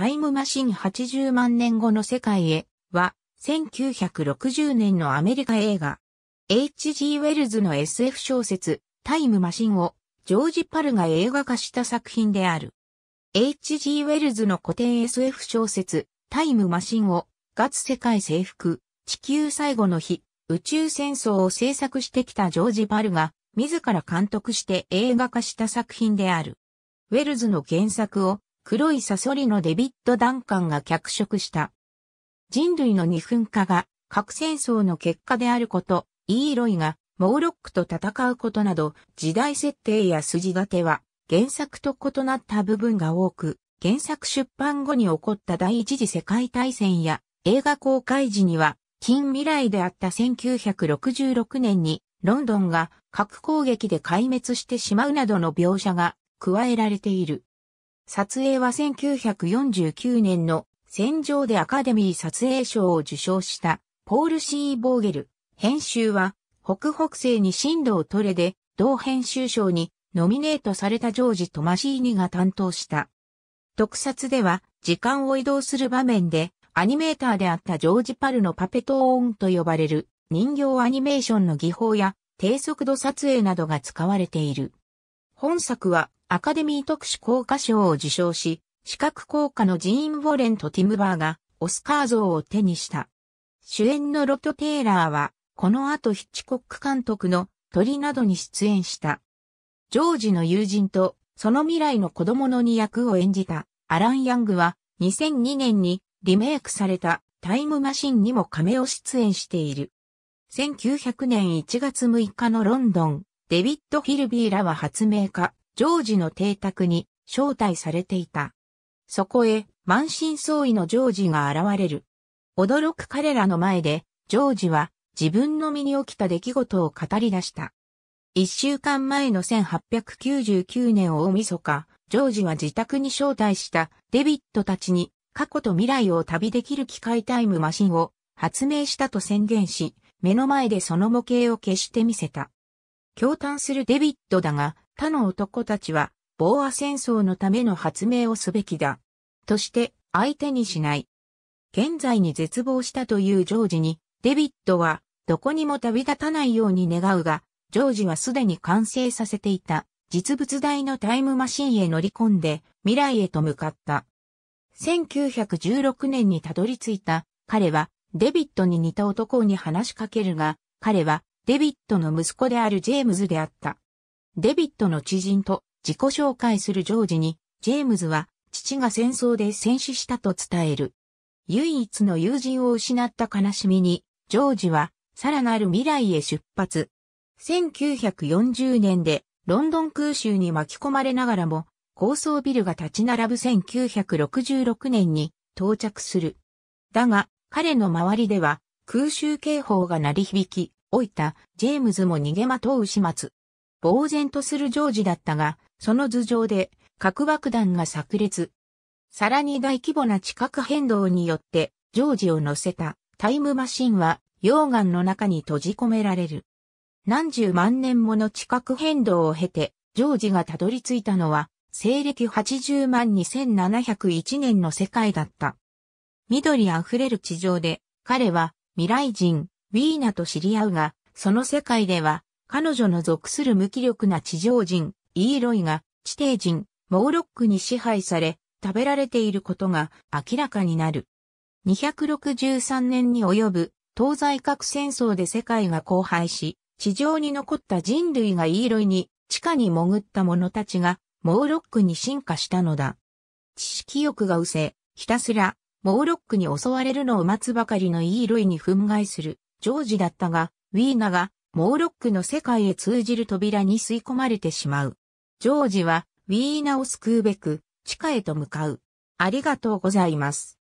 タイムマシン80万年後の世界へは、1960年のアメリカ映画、H.G. ウェルズの SF 小説、タイムマシンを、ジョージ・パルが映画化した作品である。H.G. ウェルズの古典 SF 小説、タイムマシンを、ガツ世界征服、地球最後の日、宇宙戦争を制作してきたジョージ・パルが、自ら監督して映画化した作品である。ウェルズの原作を黒いサソリのデビッド・ダンカンが脚色した。人類の二分化が核戦争の結果であること、イーロイがモーロックと戦うことなど、時代設定や筋立ては原作と異なった部分が多く、原作出版後に起こった第一次世界大戦や映画公開時には近未来であった1966年にロンドンが核攻撃で壊滅してしまうなどの描写が加えられている。撮影は1949年の戦場でアカデミー撮影賞を受賞したポール・シー・ボーゲル。編集は北北西に進路を取れで同編集賞にノミネートされたジョージ・トマシーニが担当した。特撮では時間を移動する場面でアニメーターであったジョージ・パルのパペトーンと呼ばれる人形アニメーションの技法や低速度撮影などが使われている。本作はアカデミー特殊効果賞を受賞し、視覚効果のジーン・ウォレンとティム・バーがオスカー像を手にした。主演のロト・テイラーは、この後ヒッチコック監督の鳥などに出演した。ジョージの友人とその未来の子供のに役を演じたアラン・ヤングは2002年にリメイクされたタイムマシンにも亀を出演している。1900年1月6日のロンドンデビッド・ヒルビーらは発明家、ジョージの邸宅に招待されていた。そこへ、満身創痍のジョージが現れる。驚く彼らの前で、ジョージは自分の身に起きた出来事を語り出した。一週間前の1899年大晦日、ジョージは自宅に招待したデビットたちに過去と未来を旅できる機械タイムマシンを発明したと宣言し、目の前でその模型を消してみせた。共嘆するデビッドだが、他の男たちは、防和戦争のための発明をすべきだ。として、相手にしない。現在に絶望したというジョージに、デビッドは、どこにも旅立たないように願うが、ジョージはすでに完成させていた、実物大のタイムマシンへ乗り込んで、未来へと向かった。1916年にたどり着いた、彼は、デビッドに似た男に話しかけるが、彼は、デビットの息子であるジェームズであった。デビットの知人と自己紹介するジョージに、ジェームズは父が戦争で戦死したと伝える。唯一の友人を失った悲しみに、ジョージはさらなる未来へ出発。1940年でロンドン空襲に巻き込まれながらも、高層ビルが立ち並ぶ1966年に到着する。だが、彼の周りでは空襲警報が鳴り響き、老いたジェームズも逃げまとう始末。呆然とするジョージだったが、その頭上で核爆弾が炸裂。さらに大規模な地殻変動によって、ジョージを乗せたタイムマシンは溶岩の中に閉じ込められる。何十万年もの地殻変動を経て、ジョージがたどり着いたのは、西暦80万2701年の世界だった。緑あふれる地上で、彼は未来人、ウィーナと知り合うが、その世界では、彼女の属する無気力な地上人、イーロイが、地底人、モーロックに支配され、食べられていることが明らかになる。263年に及ぶ東西核戦争で世界が荒廃し、地上に残った人類がイーロイに地下に潜った者たちがモーロックに進化したのだ。知識欲が失せ、ひたすらモーロックに襲われるのを待つばかりのイーロイに憤慨する。ジョージだったが、ウィーナがモーロックの世界へ通じる扉に吸い込まれてしまう。ジョージはウィーナを救うべく地下へと向かう。ありがとうございます。